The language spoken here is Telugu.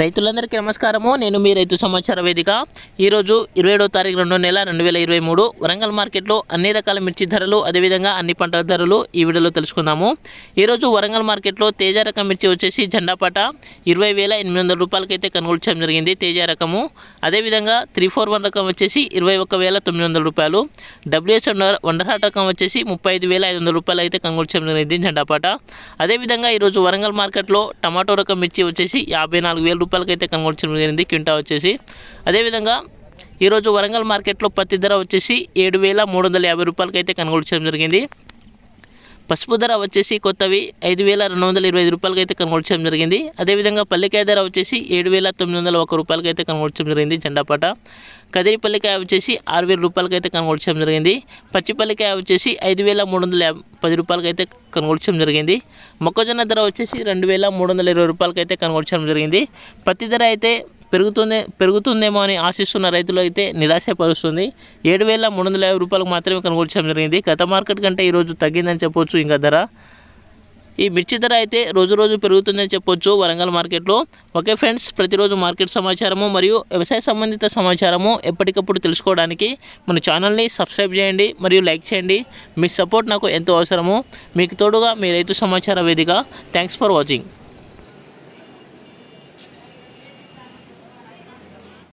రైతులందరికీ నమస్కారము నేను మీ రైతు సమాచార వేదిక ఈరోజు ఇరవై ఏడో తారీఖు రెండో నెల రెండు వేల ఇరవై మూడు వరంగల్ మార్కెట్లో అన్ని రకాల మిర్చి ధరలు అదేవిధంగా అన్ని పంటల ధరలు ఈ వీడియోలో తెలుసుకుందాము ఈరోజు వరంగల్ మార్కెట్లో తేజ రకం మిర్చి వచ్చేసి జెండాపాట ఇరవై వేల ఎనిమిది వందల రూపాయలకైతే కొనుగోలు చేయడం జరిగింది తేజ రకము అదేవిధంగా త్రీ ఫోర్ వన్ రకం వచ్చేసి ఇరవై ఒక్క వేల తొమ్మిది వందల రూపాయలు డబ్ల్యూహెచ్ వండర్ హాట్ రకం వచ్చేసి ముప్పై ఐదు వేల ఐదు వందల రూపాయలు అయితే కొనుగోలు చేయడం జరిగింది జెండాపాట అదేవిధంగా ఈరోజు వరంగల్ మార్కెట్లో టమాటో రకం మిర్చి వచ్చేసి యాభై నాలుగు వేల రూపాయలకి అయితే కనుగొనడం జరిగింది క్వింటా వచ్చేసి అదేవిధంగా ఈరోజు వరంగల్ మార్కెట్లో పత్తి ధర వచ్చేసి ఏడు వేల మూడు వందల యాభై రూపాయలకి అయితే కనుగొనడం జరిగింది పసుపు ధర వచ్చేసి కొత్తవి ఐదు వేల రెండు వందల ఇరవై ఐదు రూపాయలకి అయితే కనుగొనడం జరిగింది అదేవిధంగా పల్లికాయ ధర వచ్చేసి ఏడు వేల తొమ్మిది వందల ఒక రూపాయలకి అయితే కనుగొనడం జరిగింది జెండాపాట కదిరిపల్లికాయ వచ్చేసి ఆరు వేల రూపాయలకైతే కొనుగోలు జరిగింది పచ్చిపల్లికాయ వచ్చేసి ఐదు వేల మూడు వందల పది రూపాయలకైతే కొనుగోలు జరిగింది మొక్కజొన్న ధర వచ్చేసి రెండు వేల మూడు వందల ఇరవై రూపాయలకి అయితే కొనుగోలు జరిగింది పత్తి ధర అయితే పెరుగుతుంది పెరుగుతుందేమో అని ఆశిస్తున్న రైతులు అయితే నిరాశపరుస్తుంది ఏడు వేల మూడు వందల యాభై రూపాయలకు మాత్రమే కొనుగోలు చేయడం జరిగింది గత మార్కెట్ కంటే ఈరోజు తగ్గిందని చెప్పవచ్చు ఇంకా ధర ఈ మిర్చి ధర అయితే రోజు రోజు పెరుగుతుందని చెప్పొచ్చు వరంగల్ మార్కెట్లో ఓకే ఫ్రెండ్స్ ప్రతిరోజు మార్కెట్ సమాచారము మరియు వ్యవసాయ సంబంధిత సమాచారము ఎప్పటికప్పుడు తెలుసుకోవడానికి మన ఛానల్ని సబ్స్క్రైబ్ చేయండి మరియు లైక్ చేయండి మీ సపోర్ట్ నాకు ఎంతో అవసరము మీకు తోడుగా మీ రైతు సమాచార వేదిక థ్యాంక్స్ ఫర్ వాచింగ్